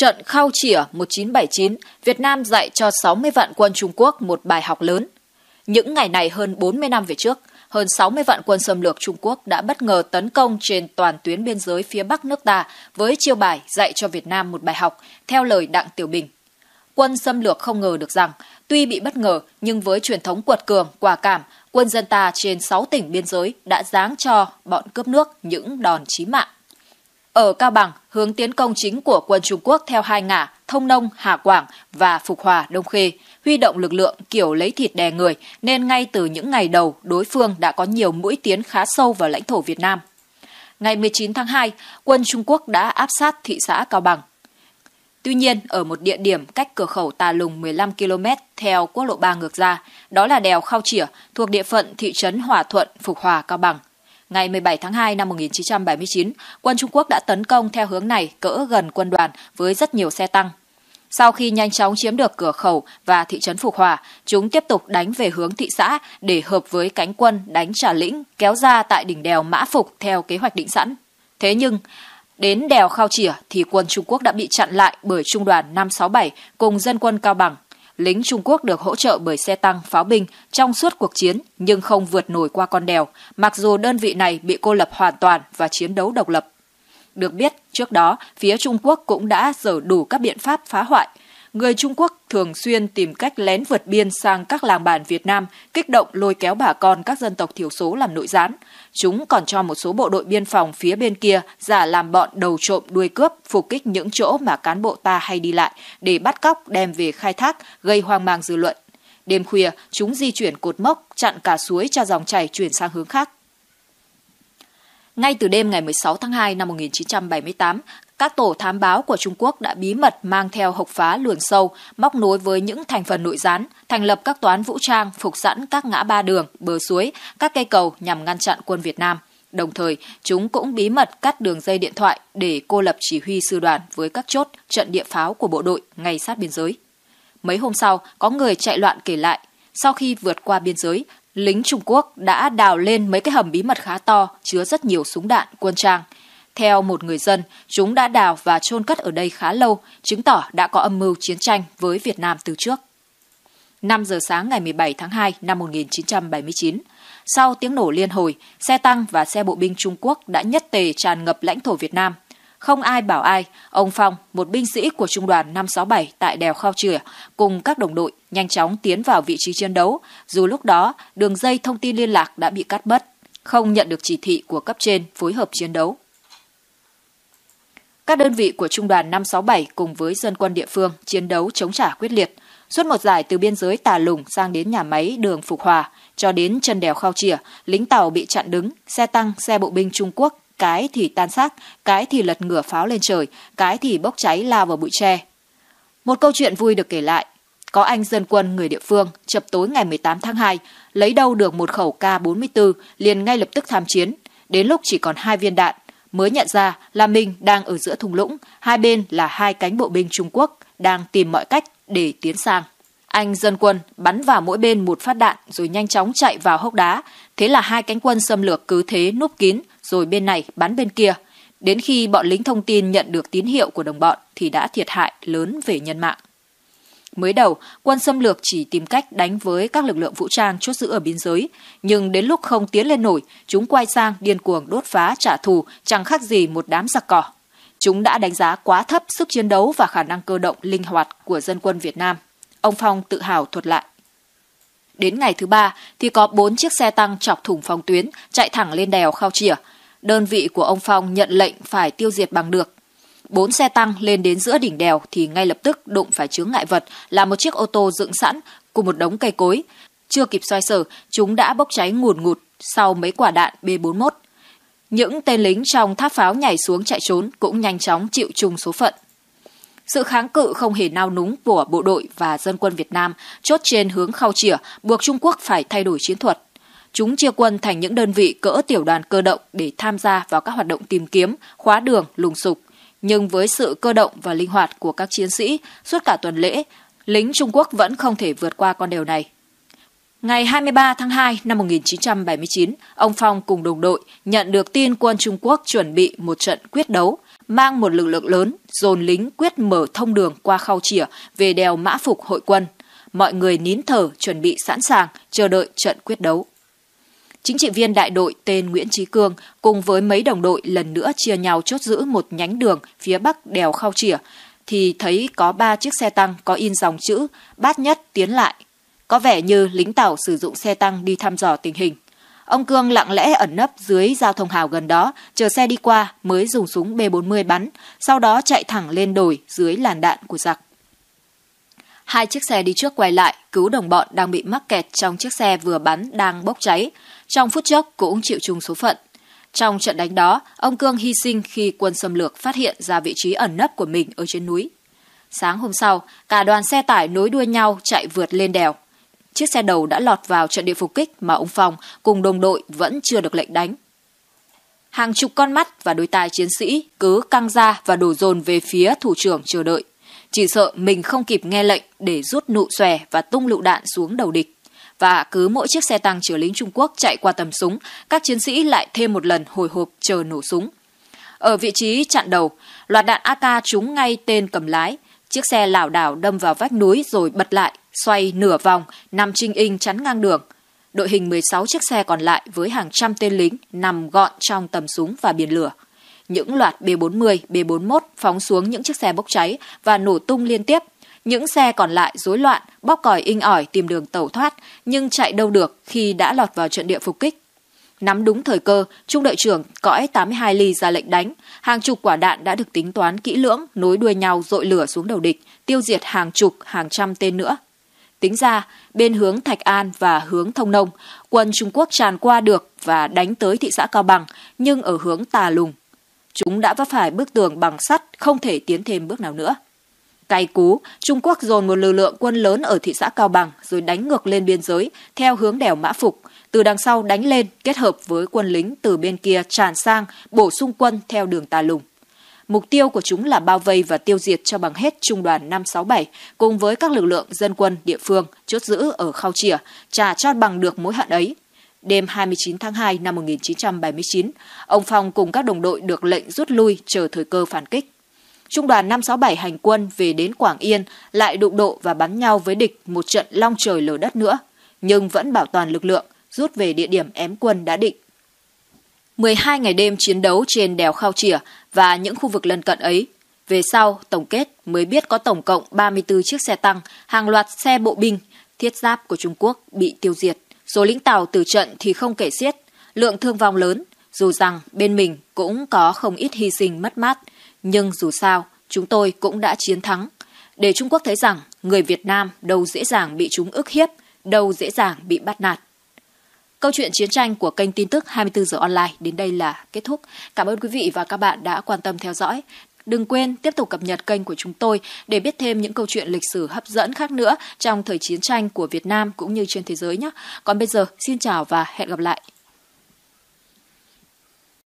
Trận Khao Chỉa 1979, Việt Nam dạy cho 60 vạn quân Trung Quốc một bài học lớn. Những ngày này hơn 40 năm về trước, hơn 60 vạn quân xâm lược Trung Quốc đã bất ngờ tấn công trên toàn tuyến biên giới phía Bắc nước ta với chiêu bài dạy cho Việt Nam một bài học, theo lời Đặng Tiểu Bình. Quân xâm lược không ngờ được rằng, tuy bị bất ngờ nhưng với truyền thống quật cường, quả cảm, quân dân ta trên 6 tỉnh biên giới đã giáng cho bọn cướp nước những đòn chí mạng. Ở Cao Bằng, hướng tiến công chính của quân Trung Quốc theo hai ngã Thông Nông, Hà Quảng và Phục Hòa, Đông Khê, huy động lực lượng kiểu lấy thịt đè người nên ngay từ những ngày đầu đối phương đã có nhiều mũi tiến khá sâu vào lãnh thổ Việt Nam. Ngày 19 tháng 2, quân Trung Quốc đã áp sát thị xã Cao Bằng. Tuy nhiên, ở một địa điểm cách cửa khẩu Tà Lùng 15 km theo quốc lộ 3 ngược ra, đó là đèo Khao Chỉa thuộc địa phận thị trấn Hòa Thuận, Phục Hòa, Cao Bằng, ngày 17 tháng 2 năm 1979, quân Trung Quốc đã tấn công theo hướng này cỡ gần quân đoàn với rất nhiều xe tăng. Sau khi nhanh chóng chiếm được cửa khẩu và thị trấn Phục Hòa, chúng tiếp tục đánh về hướng thị xã để hợp với cánh quân đánh trả lĩnh kéo ra tại đỉnh đèo Mã Phục theo kế hoạch định sẵn. Thế nhưng, đến đèo Khao Chỉa thì quân Trung Quốc đã bị chặn lại bởi Trung đoàn 567 cùng dân quân Cao Bằng lính Trung Quốc được hỗ trợ bởi xe tăng, pháo binh trong suốt cuộc chiến nhưng không vượt nổi qua con đèo, mặc dù đơn vị này bị cô lập hoàn toàn và chiến đấu độc lập. Được biết, trước đó, phía Trung Quốc cũng đã dở đủ các biện pháp phá hoại, người Trung Quốc thường xuyên tìm cách lén vượt biên sang các làng bản Việt Nam, kích động lôi kéo bà con các dân tộc thiểu số làm nội gián. Chúng còn cho một số bộ đội biên phòng phía bên kia giả làm bọn đầu trộm đuôi cướp, phục kích những chỗ mà cán bộ ta hay đi lại để bắt cóc đem về khai thác, gây hoang mang dư luận. Đêm khuya, chúng di chuyển cột mốc, chặn cả suối cho dòng chảy chuyển sang hướng khác. Ngay từ đêm ngày 16 tháng 2 năm 1978, các tổ thám báo của Trung Quốc đã bí mật mang theo hộc phá luồn sâu, móc nối với những thành phần nội gián, thành lập các toán vũ trang phục sẵn các ngã ba đường, bờ suối, các cây cầu nhằm ngăn chặn quân Việt Nam. Đồng thời, chúng cũng bí mật cắt đường dây điện thoại để cô lập chỉ huy sư đoàn với các chốt, trận địa pháo của bộ đội ngay sát biên giới. Mấy hôm sau, có người chạy loạn kể lại, sau khi vượt qua biên giới, lính Trung Quốc đã đào lên mấy cái hầm bí mật khá to chứa rất nhiều súng đạn quân trang – theo một người dân, chúng đã đào và chôn cất ở đây khá lâu, chứng tỏ đã có âm mưu chiến tranh với Việt Nam từ trước. 5 giờ sáng ngày 17 tháng 2 năm 1979, sau tiếng nổ liên hồi, xe tăng và xe bộ binh Trung Quốc đã nhất tề tràn ngập lãnh thổ Việt Nam. Không ai bảo ai, ông Phong, một binh sĩ của trung đoàn 567 tại đèo Khao Chửa, cùng các đồng đội nhanh chóng tiến vào vị trí chiến đấu, dù lúc đó đường dây thông tin liên lạc đã bị cắt mất, không nhận được chỉ thị của cấp trên phối hợp chiến đấu. Các đơn vị của Trung đoàn 567 cùng với dân quân địa phương chiến đấu chống trả quyết liệt, suốt một dải từ biên giới Tà Lùng sang đến nhà máy đường Phục Hòa, cho đến chân đèo Khao chìa lính tàu bị chặn đứng, xe tăng, xe bộ binh Trung Quốc, cái thì tan xác, cái thì lật ngửa pháo lên trời, cái thì bốc cháy lao vào bụi tre. Một câu chuyện vui được kể lại, có anh dân quân người địa phương chập tối ngày 18 tháng 2 lấy đâu được một khẩu K-44 liền ngay lập tức tham chiến. Đến lúc chỉ còn hai viên đạn, mới nhận ra là mình đang ở giữa thùng lũng, hai bên là hai cánh bộ binh Trung Quốc đang tìm mọi cách để tiến sang. Anh dân quân bắn vào mỗi bên một phát đạn rồi nhanh chóng chạy vào hốc đá. Thế là hai cánh quân xâm lược cứ thế núp kín rồi bên này bắn bên kia. Đến khi bọn lính thông tin nhận được tín hiệu của đồng bọn thì đã thiệt hại lớn về nhân mạng. Mới đầu, quân xâm lược chỉ tìm cách đánh với các lực lượng vũ trang chốt giữ ở biên giới, nhưng đến lúc không tiến lên nổi, chúng quay sang điên cuồng đốt phá trả thù chẳng khác gì một đám giặc cỏ. Chúng đã đánh giá quá thấp sức chiến đấu và khả năng cơ động linh hoạt của dân quân Việt Nam. Ông Phong tự hào thuật lại. Đến ngày thứ ba thì có bốn chiếc xe tăng chọc thủng phòng tuyến chạy thẳng lên đèo Khao chìa Đơn vị của ông Phong nhận lệnh phải tiêu diệt bằng được Bốn xe tăng lên đến giữa đỉnh đèo thì ngay lập tức đụng phải chướng ngại vật là một chiếc ô tô dựng sẵn cùng một đống cây cối. Chưa kịp xoay sở, chúng đã bốc cháy ngùn ngụt sau mấy quả đạn B-41. Những tên lính trong tháp pháo nhảy xuống chạy trốn cũng nhanh chóng chịu chung số phận. Sự kháng cự không hề nao núng của bộ đội và dân quân Việt Nam chốt trên hướng khao chìa buộc Trung Quốc phải thay đổi chiến thuật. Chúng chia quân thành những đơn vị cỡ tiểu đoàn cơ động để tham gia vào các hoạt động tìm kiếm, khóa đường, lùng sục nhưng với sự cơ động và linh hoạt của các chiến sĩ suốt cả tuần lễ, lính Trung Quốc vẫn không thể vượt qua con đèo này. Ngày 23 tháng 2 năm 1979, ông Phong cùng đồng đội nhận được tin quân Trung Quốc chuẩn bị một trận quyết đấu, mang một lực lượng lớn, dồn lính quyết mở thông đường qua khao chìa về đèo mã phục hội quân. Mọi người nín thở chuẩn bị sẵn sàng, chờ đợi trận quyết đấu. Chính trị viên đại đội tên Nguyễn Trí Cương cùng với mấy đồng đội lần nữa chia nhau chốt giữ một nhánh đường phía bắc đèo Khao Chỉa, thì thấy có ba chiếc xe tăng có in dòng chữ bát nhất tiến lại. Có vẻ như lính tàu sử dụng xe tăng đi thăm dò tình hình. Ông Cương lặng lẽ ẩn nấp dưới giao thông hào gần đó, chờ xe đi qua mới dùng súng B-40 bắn, sau đó chạy thẳng lên đồi dưới làn đạn của giặc hai chiếc xe đi trước quay lại, cứu đồng bọn đang bị mắc kẹt trong chiếc xe vừa bắn đang bốc cháy. Trong phút chốc cũng chịu chung số phận. Trong trận đánh đó, ông Cương hy sinh khi quân xâm lược phát hiện ra vị trí ẩn nấp của mình ở trên núi. Sáng hôm sau, cả đoàn xe tải nối đuôi nhau chạy vượt lên đèo. Chiếc xe đầu đã lọt vào trận địa phục kích mà ông Phong cùng đồng đội vẫn chưa được lệnh đánh. Hàng chục con mắt và đôi tai chiến sĩ cứ căng ra và đổ dồn về phía thủ trưởng chờ đợi chỉ sợ mình không kịp nghe lệnh để rút nụ xòe và tung lựu đạn xuống đầu địch. Và cứ mỗi chiếc xe tăng chở lính Trung Quốc chạy qua tầm súng, các chiến sĩ lại thêm một lần hồi hộp chờ nổ súng. Ở vị trí chặn đầu, loạt đạn AK trúng ngay tên cầm lái. Chiếc xe lảo đảo đâm vào vách núi rồi bật lại, xoay nửa vòng, nằm trinh in chắn ngang đường. Đội hình 16 chiếc xe còn lại với hàng trăm tên lính nằm gọn trong tầm súng và biển lửa những loạt B40, B41 phóng xuống những chiếc xe bốc cháy và nổ tung liên tiếp. Những xe còn lại rối loạn, bóc còi inh ỏi tìm đường tẩu thoát, nhưng chạy đâu được khi đã lọt vào trận địa phục kích. Nắm đúng thời cơ, trung đội trưởng cõi 82 ly ra lệnh đánh. Hàng chục quả đạn đã được tính toán kỹ lưỡng, nối đuôi nhau dội lửa xuống đầu địch, tiêu diệt hàng chục, hàng trăm tên nữa. Tính ra, bên hướng Thạch An và hướng Thông Nông, quân Trung Quốc tràn qua được và đánh tới thị xã Cao Bằng, nhưng ở hướng Tà Lùng, chúng đã vấp phải bức tường bằng sắt, không thể tiến thêm bước nào nữa. Cay cú, Trung Quốc dồn một lực lượng quân lớn ở thị xã Cao Bằng rồi đánh ngược lên biên giới theo hướng đèo Mã Phục, từ đằng sau đánh lên kết hợp với quân lính từ bên kia tràn sang bổ sung quân theo đường Tà Lùng. Mục tiêu của chúng là bao vây và tiêu diệt cho bằng hết trung đoàn 567 cùng với các lực lượng dân quân địa phương chốt giữ ở Khao Chìa trả cho bằng được mối hận ấy đêm 29 tháng 2 năm 1979, ông Phong cùng các đồng đội được lệnh rút lui chờ thời cơ phản kích. Trung đoàn 567 hành quân về đến Quảng Yên lại đụng độ và bắn nhau với địch một trận long trời lở đất nữa, nhưng vẫn bảo toàn lực lượng, rút về địa điểm ém quân đã định. 12 ngày đêm chiến đấu trên đèo Khao Chỉa và những khu vực lân cận ấy. Về sau, tổng kết mới biết có tổng cộng 34 chiếc xe tăng, hàng loạt xe bộ binh, thiết giáp của Trung Quốc bị tiêu diệt. Số lính Tàu tử trận thì không kể xiết, lượng thương vong lớn, dù rằng bên mình cũng có không ít hy sinh mất mát, nhưng dù sao, chúng tôi cũng đã chiến thắng. Để Trung Quốc thấy rằng người Việt Nam đâu dễ dàng bị chúng ức hiếp, đâu dễ dàng bị bắt nạt. Câu chuyện chiến tranh của kênh tin tức 24 giờ online đến đây là kết thúc. Cảm ơn quý vị và các bạn đã quan tâm theo dõi. Đừng quên tiếp tục cập nhật kênh của chúng tôi để biết thêm những câu chuyện lịch sử hấp dẫn khác nữa trong thời chiến tranh của Việt Nam cũng như trên thế giới nhé. Còn bây giờ, xin chào và hẹn gặp lại.